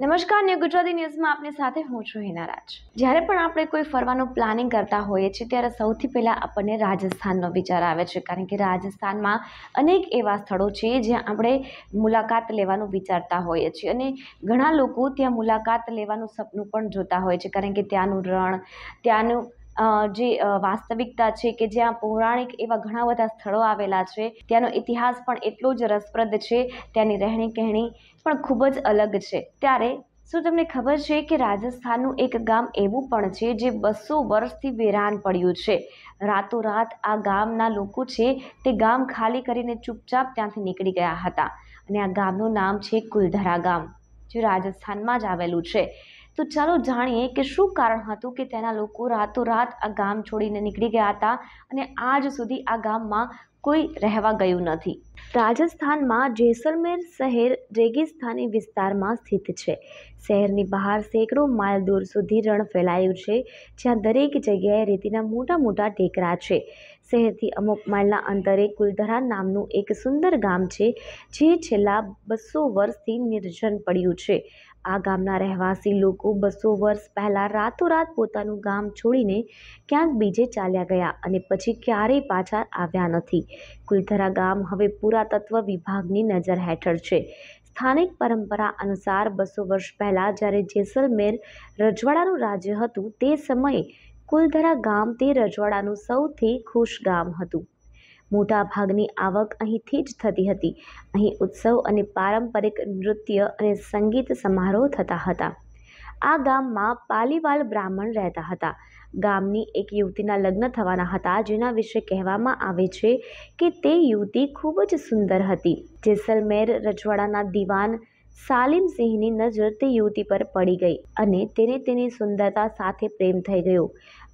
નમસ્કાર ન્યૂ ગુજરાતી ન્યૂઝમાં આપની સાથે હું છું હિના રાજ જ્યારે પણ આપણે કોઈ ફરવાનું પ્લાનિંગ કરતા હોઈએ છીએ ત્યારે સૌથી પહેલાં આપણને રાજસ્થાનનો વિચાર આવે છે કારણ કે રાજસ્થાનમાં અનેક એવા સ્થળો છે જ્યાં આપણે મુલાકાત લેવાનું વિચારતા હોઈએ છીએ અને ઘણા લોકો ત્યાં મુલાકાત લેવાનું સપનું પણ જોતા હોય છે કારણ કે ત્યાંનું રણ ત્યાંનું જે વાસ્તવિકતા છે કે જ્યાં પૌરાણિક એવા ઘણા બધા સ્થળો આવેલા છે ત્યાંનો ઇતિહાસ પણ એટલો જ રસપ્રદ છે ત્યાંની રહેણી કહેણી પણ ખૂબ જ અલગ છે ત્યારે શું તમને ખબર છે કે રાજસ્થાનનું એક ગામ એવું પણ છે જે બસો વર્ષથી વેરાન પડ્યું છે રાતોરાત આ ગામના લોકો છે તે ગામ ખાલી કરીને ચૂપચાપ ત્યાંથી નીકળી ગયા હતા અને આ ગામનું નામ છે કુલધરા ગામ જે રાજસ્થાનમાં જ આવેલું છે તો ચાલો જાણીએ કે શું કારણ હતું કે તેના લોકો રાતોરાત આ ગામ છોડીને નીકળી ગયા હતા અને આજ સુધી આ ગામમાં કોઈ રહેવા ગયું નથી રાજસ્થાનમાં જેસલમેર શહેર રેગિસ્તાની વિસ્તારમાં સ્થિત છે શહેરની બહાર સેંકડો માઇલ દૂર સુધી રણ ફેલાયું છે જ્યાં દરેક જગ્યાએ રેતીના મોટા મોટા ટેકરા છે શહેરથી અમુક માઇલના અંતરે કુલધરા નામનું એક સુંદર ગામ છે જે છેલ્લા બસો વર્ષથી નિર્જન પડ્યું છે આ ગામના રહેવાસી લોકો બસો વર્ષ પહેલાં રાતોરાત પોતાનું ગામ છોડીને ક્યાંક બીજે ચાલ્યા ગયા અને પછી ક્યારેય પાછા આવ્યા નથી કુલધરા ગામ હવે પુરાતત્વ વિભાગની નજર હેઠળ છે સ્થાનિક પરંપરા અનુસાર બસો વર્ષ પહેલાં જ્યારે જેસલમેર રજવાડાનું રાજ્ય હતું તે સમયે કુલધરા ગામ તે રજવાડાનું સૌથી ખુશ ગામ હતું મોટાભાગની આવક અહીંથી જ થતી હતી અહીં ઉત્સવ અને પારંપરિક નૃત્ય અને સંગીત સમારોહ થતા હતા આ ગામમાં પાલીવાલ બ્રાહ્મણ રહેતા હતા ગામની એક યુવતીના લગ્ન થવાના હતા જેના વિશે કહેવામાં આવે છે કે તે યુવતી ખૂબ જ સુંદર હતી જેસલમેર રજવાડાના દિવાન સાલિમ સિંહની નજર તે યુવતી પર પડી ગઈ અને તેને તેની સુંદરતા સાથે પ્રેમ થઈ ગયો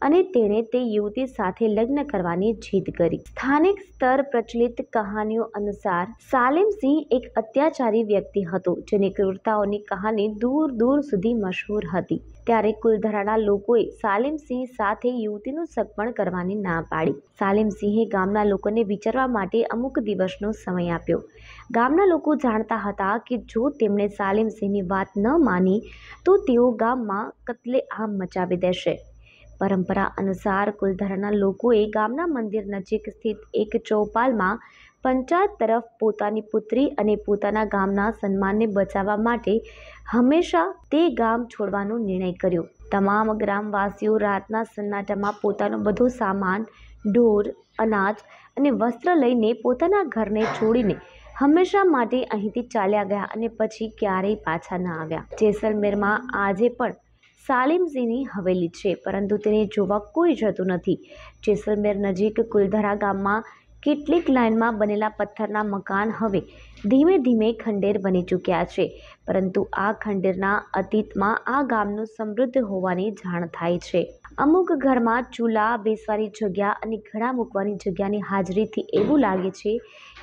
અને તેણે તે યુવતી સાથે લગ્ન કરવાની જીદ કરી સ્થાનિક સ્તર પ્રચલિત કહાનીઓ અનુસાર સાલિમ સિંહ એક અત્યાચારી વ્યક્તિ હતો જેની ક્રૂરતાઓની કહાની દૂર દૂર સુધી મશહૂર હતી ત્યારે કુલધરાના લોકોએ સાલિમસિંહ સાથે યુવતીનું સગપણ કરવાની ના પાડી સાલિમસિંહે ગામના લોકોને વિચારવા માટે અમુક દિવસનો સમય આપ્યો ગામના લોકો જાણતા હતા કે જો તેમ તેમણે સાલિમસિંહની વાત ન માની તો તેઓ ગામમાં કત્લેઆમ મચાવી દેશે પરંપરા અનુસાર કુલધારાના લોકોએ ગામના મંદિર નજીક સ્થિત એક ચોપાલમાં પંચાયત તરફ પોતાની પુત્રી અને પોતાના ગામના સન્માનને બચાવવા માટે હંમેશા તે ગામ છોડવાનો નિર્ણય કર્યો તમામ ગ્રામવાસીઓ રાતના સન્નાટામાં પોતાનો બધો સામાન ઢોર અનાજ અને વસ્ત્ર લઈને પોતાના ઘરને છોડીને હંમેશા માટે અહીંથી ચાલ્યા ગયા અને પછી ક્યારેય પાછા ન આવ્યા જેસલમેરમાં આજે પણ સાલિમસિંહની હવેલી છે પરંતુ તેને જોવા કોઈ જતું નથી જેસલમેર નજીક કુલધરા ગામમાં કેટલીક લાઇનમાં બનેલા પથ્થરના મકાન હવે ધીમે ધીમે ખંડેર બની ચૂક્યા છે પરંતુ આ ખંડેરના અતીતમાં આ ગામનું સમૃદ્ધ હોવાની જાણ થાય છે અમુક ઘરમાં ચૂલા બેસવાની જગ્યા અને ઘડા મૂકવાની જગ્યાની હાજરીથી એવું લાગે છે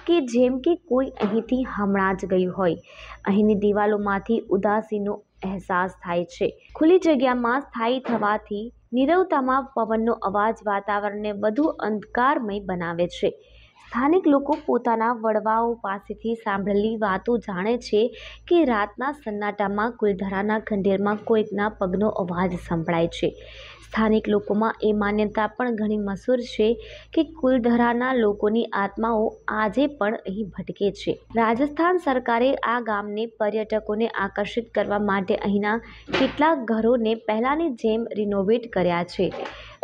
કે જેમ કે કોઈ અહીંથી હમણાં જ ગયું હોય અહીંની દિવાલોમાંથી ઉદાસીનો અહેસાસ થાય છે ખુલ્લી જગ્યામાં સ્થાયી થવાથી નિરવતામાં પવનનો અવાજ વાતાવરણને વધુ અંધકારમય બનાવે છે સ્થાનિક લોકો પોતાના વડવાઓ પાસેથી સાંભળેલી વાતો જાણે છે કે રાતના સન્નાટામાં કુલધરાના ખંડેરમાં કોઈકના પગનો અવાજ સંભળાય છે સ્થાનિક લોકોમાં એ માન્યતા પણ ઘણી મશહૂર છે કે કુલધરાના લોકોની આત્માઓ આજે પણ અહીં ભટકે છે રાજસ્થાન સરકારે આ ગામને પર્યટકોને આકર્ષિત કરવા માટે અહીંના કેટલાક ઘરોને પહેલાંની જેમ રિનોવેટ કર્યા છે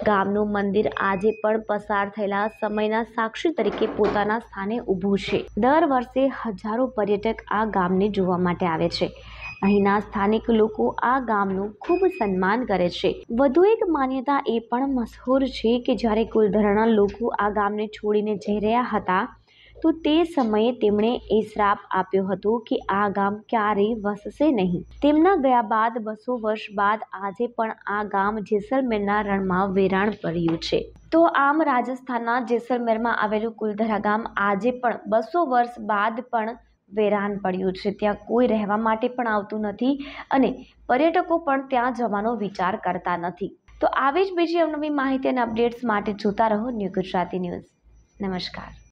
ગામનું મંદિર આજે પણ પસાર થયેલા સમયના સાક્ષી તરીકે પોતાના સ્થાને ઊભું છે દર વર્ષે હજારો પર્યટક આ ગામને જોવા માટે આવે છે અહીંના સ્થાનિક લોકો આ ગામનું ખૂબ સન્માન કરે છે વધુ એક માન્યતા એ પણ મશહૂર છે કે જ્યારે કુલધરણા લોકો આ ગામને છોડીને જઈ રહ્યા હતા તો તે સમયે તેમણે એ શ્રાપ આપ્યો હતો કે આ ગામ ક્યારેય વસશે નહીં તેમના ગયા બાદ બસો વર્ષ બાદ આજે પણ આ ગામ જેસલમેરના રણમાં વેરાણ પડ્યું છે તો આમ રાજસ્થાનના જેસલમેરમાં આવેલું કુલધરા ગામ આજે પણ બસો વર્ષ બાદ પણ વેરાન પડ્યું છે ત્યાં કોઈ રહેવા માટે પણ આવતું નથી અને પર્યટકો પણ ત્યાં જવાનો વિચાર કરતા નથી તો આવી જ બીજી અવનવી માહિતી અને અપડેટ્સ માટે જોતા રહો ન્યૂ ગુજરાતી ન્યૂઝ નમસ્કાર